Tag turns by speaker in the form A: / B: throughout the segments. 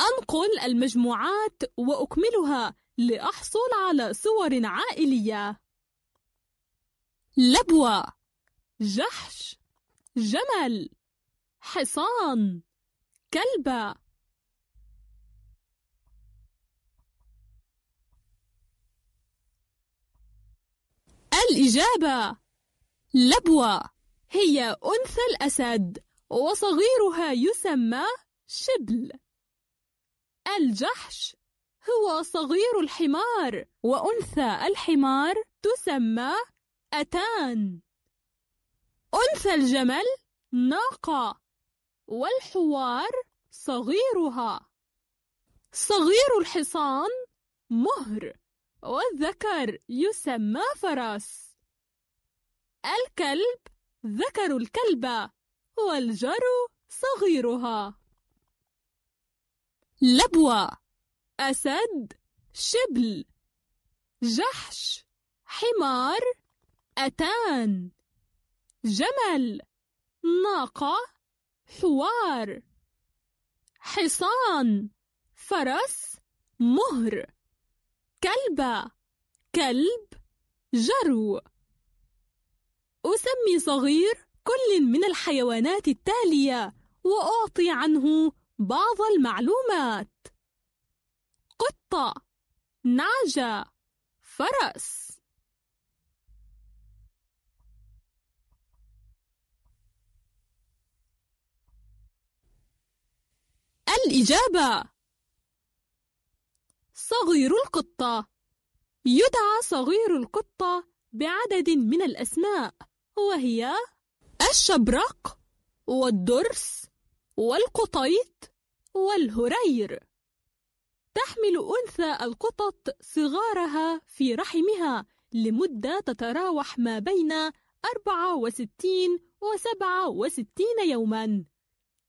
A: أنقل المجموعات وأكملها لأحصل على صور عائلية لبوة جحش جمل حصان كلبة الإجابة لبوة هي أنثى الأسد وصغيرها يسمى شبل الجحش هو صغير الحمار وأنثى الحمار تسمى أتان أنثى الجمل ناقة والحوار صغيرها صغير الحصان مهر والذكر يسمى فرس الكلب ذكر الكلبة والجرو صغيرها لبوة أسد شبل جحش حمار أتان جمل ناقة حوار حصان فرس مهر كلبة كلب جرو أسمي صغير كل من الحيوانات التالية وأعطي عنه بعض المعلومات قطة نعجة فرس الإجابة صغير القطة يدعى صغير القطة بعدد من الأسماء وهي الشبرق والدرس والقطيط والهرير تحمل أنثى القطط صغارها في رحمها لمدة تتراوح ما بين 64 و 67 يوما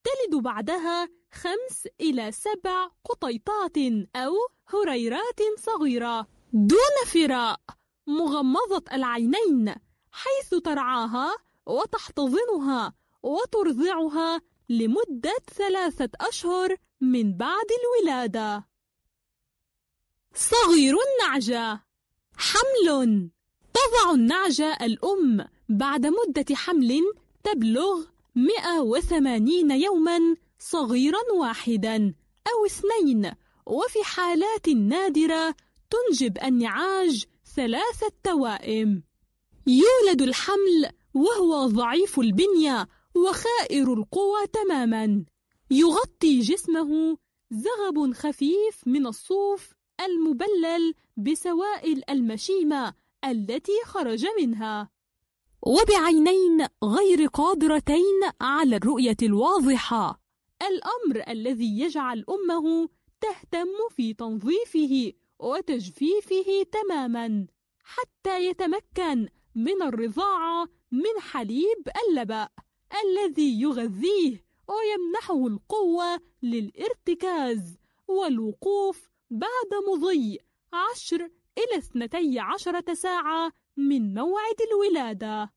A: تلد بعدها خمس إلى سبع قطيطات أو هريرات صغيرة دون فراء مغمضة العينين حيث ترعاها وتحتضنها وترضعها لمدة ثلاثة أشهر من بعد الولادة صغير النعجة حمل تضع النعجة الأم بعد مدة حمل تبلغ 180 يوما صغيرا واحدا أو اثنين وفي حالات نادرة تنجب النعاج ثلاثة توائم يولد الحمل وهو ضعيف البنية وخائر القوى تماما يغطي جسمه زغب خفيف من الصوف المبلل بسوائل المشيمة التي خرج منها وبعينين غير قادرتين على الرؤية الواضحة الأمر الذي يجعل أمه تهتم في تنظيفه وتجفيفه تماما حتى يتمكن من الرضاعة من حليب اللبأ الذي يغذيه ويمنحه القوة للارتكاز والوقوف بعد مضي عشر إلى اثنتي عشرة ساعة من موعد الولادة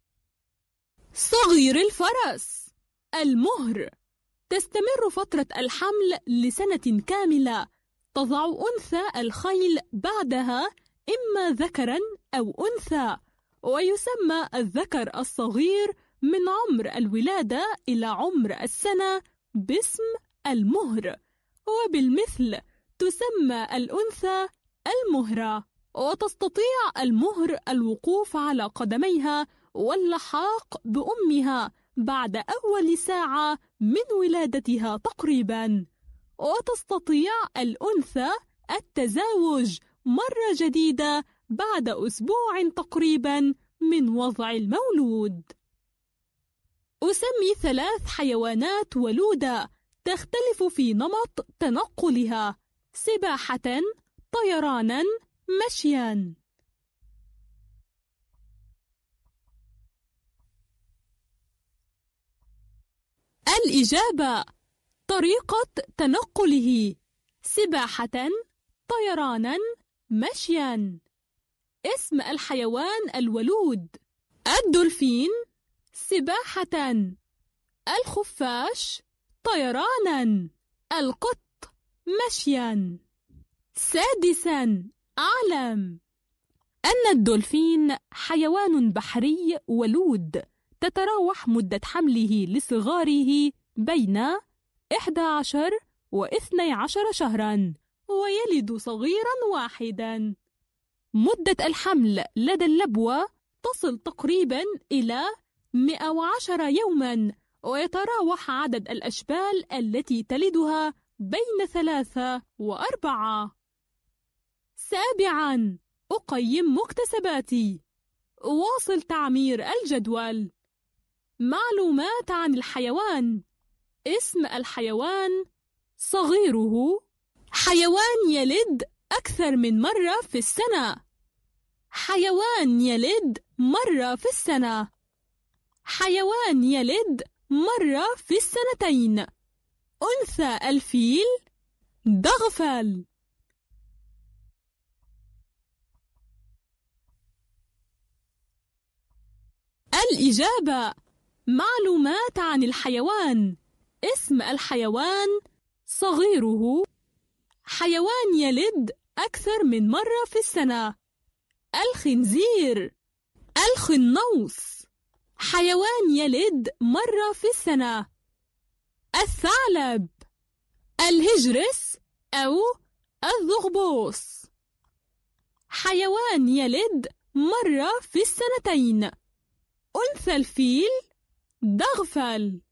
A: صغير الفرس المهر تستمر فترة الحمل لسنة كاملة تضع أنثى الخيل بعدها إما ذكرا أو أنثى ويسمى الذكر الصغير من عمر الولادة إلى عمر السنة باسم المهر وبالمثل تسمى الأنثى المهرة وتستطيع المهر الوقوف على قدميها واللحاق بأمها بعد أول ساعة من ولادتها تقريبا وتستطيع الأنثى التزاوج مرة جديدة بعد أسبوع تقريبا من وضع المولود أسمي ثلاث حيوانات ولودة تختلف في نمط تنقلها سباحة طيرانا مشيا الإجابة طريقة تنقله سباحة طيرانا مشيا اسم الحيوان الولود الدولفين سباحة الخفاش طيرانا القط مشيا سادسا أعلم أن الدولفين حيوان بحري ولود تتراوح مدة حمله لصغاره بين 11 و 12 شهرا ويلد صغيرا واحدا مدة الحمل لدى اللبوة تصل تقريبا إلى 110 يوما ويتراوح عدد الأشبال التي تلدها بين ثلاثة وأربعة سابعا أقيم مكتسباتي أواصل تعمير الجدول معلومات عن الحيوان اسم الحيوان صغيره حيوان يلد أكثر من مرة في السنة حيوان يلد مرة في السنة حيوان يلد مرة في السنتين أنثى الفيل دغفل الإجابة معلومات عن الحيوان اسم الحيوان صغيره حيوان يلد أكثر من مرة في السنة الخنزير الخنوص حيوان يلد مرة في السنة الثعلب الهجرس أو الضغبوس حيوان يلد مرة في السنتين أنثى الفيل دغفل